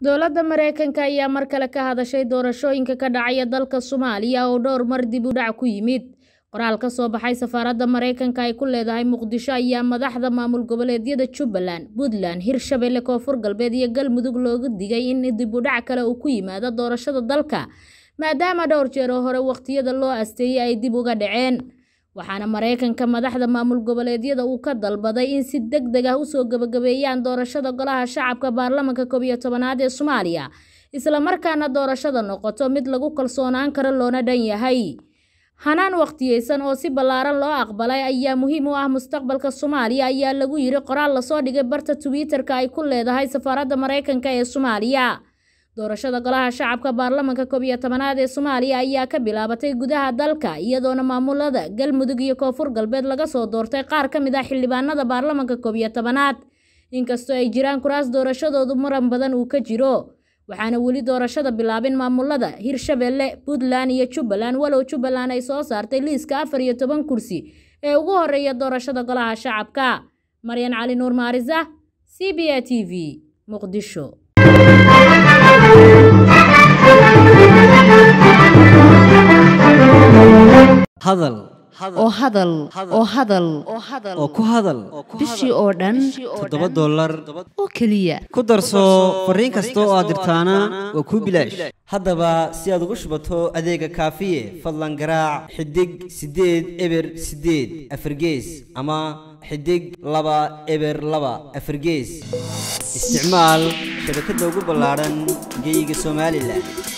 dowladda mareykanka ayaa mar kale ka hadashay doorashooyinka ka dhacaya dalka soomaaliya oo dhowr mar dib u dhac ku yimid qoraal ka soo baxay safaaradda mareykanka ay ku leedahay muqdisho ayaa madaxda maamul goboleedyada jubbaland puntland hirshabelle koonfur galbeed iyo galmudug loogu digay in dib u dhac kale uu ku yimaado doorashada dalka maadaama dhowr jeer oo hore waqtiyada loo asteeyay ay dib uga dhaceen waxaana maraykanka madaxda maamul goboleedyada uu ka dalbaday in si deg deg ah usoo gebagabeeyaan doorashada golaha shacabka baarlamanka koob iyo tobanaad ee soomaaliya islamarkaana doorashada noqoto mid lagu kalsoonaan karo loona dhan yahay hanaan wakhtiyeysan oo si ballaaran loo aqbalay ayaa muhiim u ah mustaqbalka soomaaliya ayaa lagu yiri qoraal lasoo dhigay barta twitter-ka ay ku leedahay safaaradda maraykanka ee soomaaliya doorashada golaha shacabka baarlamanka koob iyo tobanaad ee soomaaliya ayaa ka bilaabatay gudaha dalka iyadoona maamulada galmudug iyo koonfur galbeed laga soo doortay qaar ka mid ah xildhibaanada baarlamanka koob iyo tobanaad inkastoo ay jiraan kuraas doorashadoodu muran badan uu ka jiro waxaana weli doorashada bilaabin maamulada hirshabelle puntland iyo jubbaland walow jubbaland ay soo saartay liiska afar iyo toban kursi ee ugu horeeya doorashada golaha shacabka maryan cali nuur maariza c b a t v muqdisho hadal oo hadal oo hadal oo ku hadal bishii oo dhan toddoba dollar oo keliya ku darso fariin kasta oo aad dirtaana waa kuu bilaash haddaba si aad ugu shubato adeega kaafiye fadlan garaac xidig siddeed eber siddeed afargees ama xidig laba eber laba afargees isticmaal shabakadda ugu ballaadhan geyiga somalilan